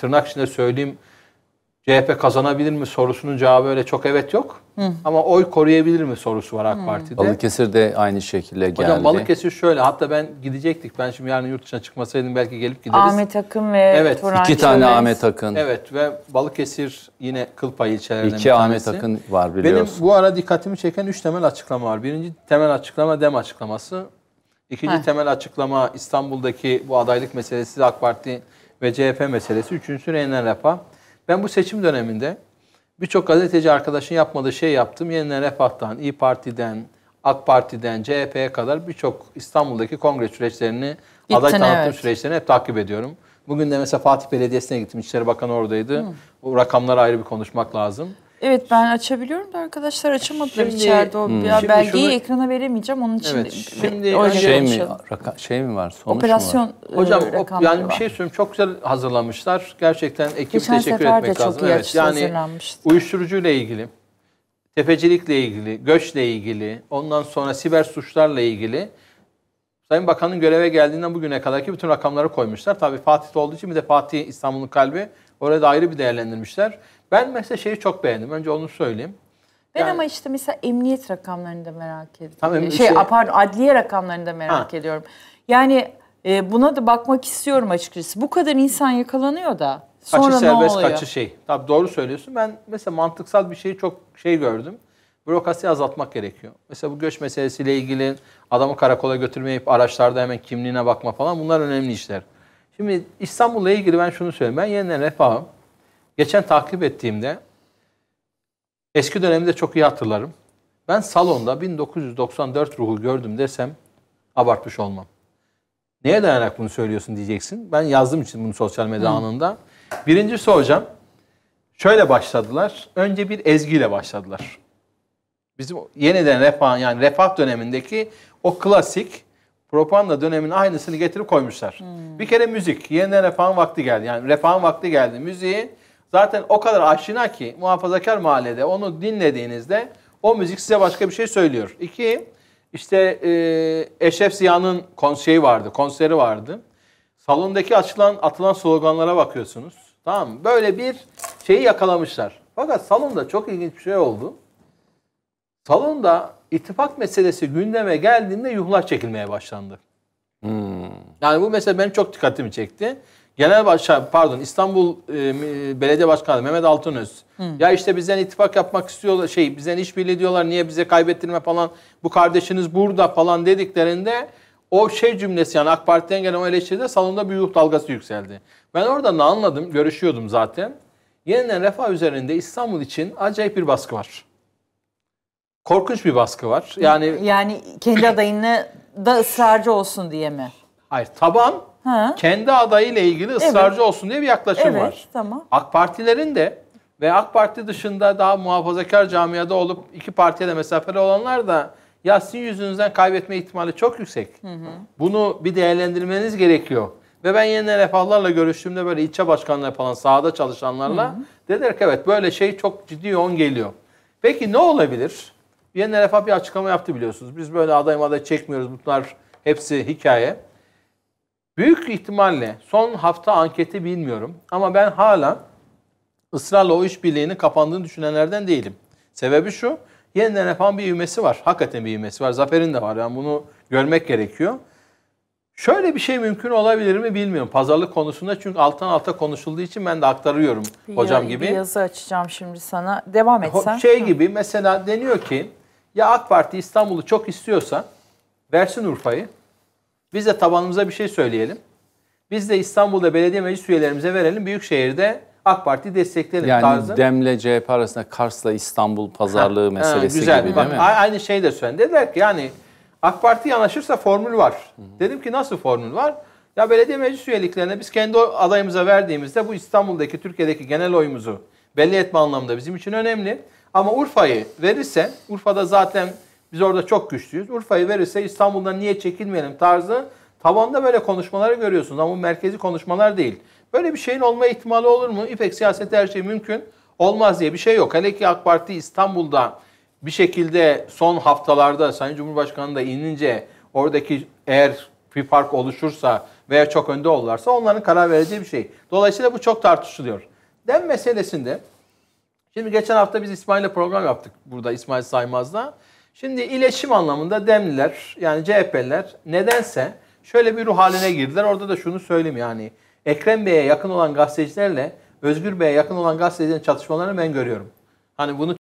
tırnak içinde söyleyeyim CHP kazanabilir mi sorusunun cevabı öyle çok evet yok. Hı. Ama oy koruyabilir mi sorusu var AK Hı. Parti'de. Balıkesir de aynı şekilde geldi. Hocam Balıkesir şöyle hatta ben gidecektik. Ben şimdi yarın yurt dışına çıkmasaydım belki gelip gideriz. Ahmet Akın ve evet. Turan İki tane Çömez. Ahmet Akın. Evet ve Balıkesir yine kıl payı ilçelerinden İki bir tanesi. Ahmet Akın var biliyorsun. Benim bu ara dikkatimi çeken üç temel açıklama var. Birinci temel açıklama dem açıklaması. İkinci Heh. temel açıklama İstanbul'daki bu adaylık meselesi AK Parti'nin ve CHP meselesi. Üçüncüsü Yeniden Refah. Ben bu seçim döneminde birçok gazeteci arkadaşın yapmadığı şey yaptım. Yeniden Refah'tan, İyi Parti'den, AK Parti'den, CHP'ye kadar birçok İstanbul'daki kongre süreçlerini, Gittin, aday tanıtım evet. süreçlerini hep takip ediyorum. Bugün de mesela Fatih Belediyesi'ne gittim. İçişleri Bakanı oradaydı. Hı. Bu rakamlar ayrı bir konuşmak lazım. Evet ben açabiliyorum da arkadaşlar açamadılar şimdi, içeride o hmm. ya belgeyi şunu, ekrana veremeyeceğim onun için. Evet, şimdi öyle şey mi raka, şey mi var sonuç Operasyon mu var? E, Hocam o, yani bir şey söyleyeyim çok güzel hazırlamışlar. Gerçekten ekip Geçen teşekkür etmek de çok lazım. Iyi evet yani uyuşturucuyla ilgili, tefecilikle ilgili, göçle ilgili, ondan sonra siber suçlarla ilgili Sayın Bakan'ın göreve geldiğinden bugüne kadar ki bütün rakamları koymuşlar. Tabii Fatih olduğu için bir de Fatih İstanbul'un kalbi orada ayrı bir değerlendirmişler. Ben mesela şeyi çok beğendim. Önce onu söyleyeyim. Ben yani, ama işte mesela emniyet rakamlarını da merak ediyorum. Tamam, şey, şey pardon adliye rakamlarını da merak ha. ediyorum. Yani e, buna da bakmak istiyorum açıkçası. Bu kadar insan yakalanıyor da sonra kaçı ne oluyor? Kaçı şey. Tabii doğru söylüyorsun. Ben mesela mantıksal bir şeyi çok şey gördüm. Bürokrasiyi azaltmak gerekiyor. Mesela bu göç meselesiyle ilgili adamı karakola götürmeyip araçlarda hemen kimliğine bakma falan bunlar önemli işler. Şimdi İstanbul'la ilgili ben şunu söyleyeyim. Ben yeniden refahım. Geçen takip ettiğimde eski dönemde çok iyi hatırlarım. Ben salonda 1994 ruhu gördüm desem abartmış olmam. Neye dayanarak bunu söylüyorsun diyeceksin. Ben yazdım için bunu sosyal medya Hı. anında. Birinci hocam şöyle başladılar. Önce bir ezgiyle başladılar. Bizim yeniden refah yani refah dönemindeki o klasik propaganda dönemin aynısını getirip koymuşlar. Hmm. Bir kere müzik. Yeniden refahın vakti geldi. Yani refahın vakti geldi. Müziği zaten o kadar aşina ki muhafazakar mahallede onu dinlediğinizde o müzik size başka bir şey söylüyor. İki, işte e, Eşref Ziya'nın konseri vardı, konseri vardı. Salondaki açılan, atılan sloganlara bakıyorsunuz. Tamam Böyle bir şeyi yakalamışlar. Fakat salonda çok ilginç bir şey oldu. Salonda ittifak meselesi gündeme geldiğinde yuhlar çekilmeye başlandı. Hmm. Yani bu mesele benim çok dikkatimi çekti. Genel başkan şey, pardon İstanbul e, Belediye Başkanı Mehmet Altınöz. Hı. Ya işte bizden ittifak yapmak istiyorlar şey bizden işbirliği diyorlar niye bize kaybettirme falan bu kardeşiniz burada falan dediklerinde o şey cümlesi yani AK Parti'den gelen o eleştiride salonda büyük yuh dalgası yükseldi. Ben orada ne anladım görüşüyordum zaten. Yeniden refah üzerinde İstanbul için acayip bir baskı var. Korkunç bir baskı var. Yani yani kendi adayını da ısrarcı olsun diye mi? Hayır taban Ha. Kendi adayıyla ilgili ısrarcı evet. olsun diye bir yaklaşım evet, var. Tamam. AK Partilerin de ve AK Parti dışında daha muhafazakar camiada olup iki partiye de mesafeli olanlar da ya sizin yüzünüzden kaybetme ihtimali çok yüksek. Hı hı. Bunu bir değerlendirmeniz gerekiyor. Ve ben yeni refahlarla görüştüğümde böyle ilçe başkanları falan sahada çalışanlarla hı hı. dediler ki evet böyle şey çok ciddi yoğun geliyor. Peki ne olabilir? Yeni refah bir açıklama yaptı biliyorsunuz. Biz böyle aday aday çekmiyoruz bunlar hepsi hikaye. Büyük ihtimalle son hafta anketi bilmiyorum ama ben hala ısrarla o iş işbirliğinin kapandığını düşünenlerden değilim. Sebebi şu, yeniden yapan bir ivmesi var. Hakikaten bir ivmesi var. Zafer'in de var. Yani bunu görmek gerekiyor. Şöyle bir şey mümkün olabilir mi bilmiyorum. Pazarlık konusunda çünkü alttan alta konuşulduğu için ben de aktarıyorum bir hocam ya, gibi. Bir yazı açacağım şimdi sana. Devam et sen. Şey gibi mesela deniyor ki ya AK Parti İstanbul'u çok istiyorsa versin Urfa'yı. Biz de tabanımıza bir şey söyleyelim. Biz de İstanbul'da belediye meclis üyelerimize verelim. Büyükşehir'de AK Parti destekleyelim yani tarzı. Yani Demle CHP arasında Kars'la İstanbul pazarlığı ha, meselesi ha, güzel. gibi Bak, değil mi? Aynı şey de söyledi. Dediler ki yani AK Parti yanaşırsa formül var. Hı hı. Dedim ki nasıl formül var? Ya belediye meclis üyeliklerine biz kendi adayımıza verdiğimizde bu İstanbul'daki, Türkiye'deki genel oyumuzu belli etme anlamında bizim için önemli. Ama Urfa'yı verirse, Urfa'da zaten biz orada çok güçlüyüz. Urfa'yı verirse İstanbul'dan niye çekilmeyelim tarzı tavanda böyle konuşmaları görüyorsunuz ama bu merkezi konuşmalar değil. Böyle bir şeyin olma ihtimali olur mu? İpek siyaseti her şey mümkün olmaz diye bir şey yok. Hele ki AK Parti İstanbul'da bir şekilde son haftalarda Sayın Cumhurbaşkanı da inince oradaki eğer bir park oluşursa veya çok önde olurlarsa onların karar vereceği bir şey. Dolayısıyla bu çok tartışılıyor. Dem meselesinde şimdi geçen hafta biz İsmail'le program yaptık burada İsmail Saymaz'la. Şimdi iletişim anlamında Demliler yani CHP'liler nedense şöyle bir ruh haline girdiler. Orada da şunu söyleyeyim yani Ekrem Bey'e yakın olan gazetecilerle Özgür Bey'e yakın olan gazetecilerin çatışmalarını ben görüyorum. Hani bunu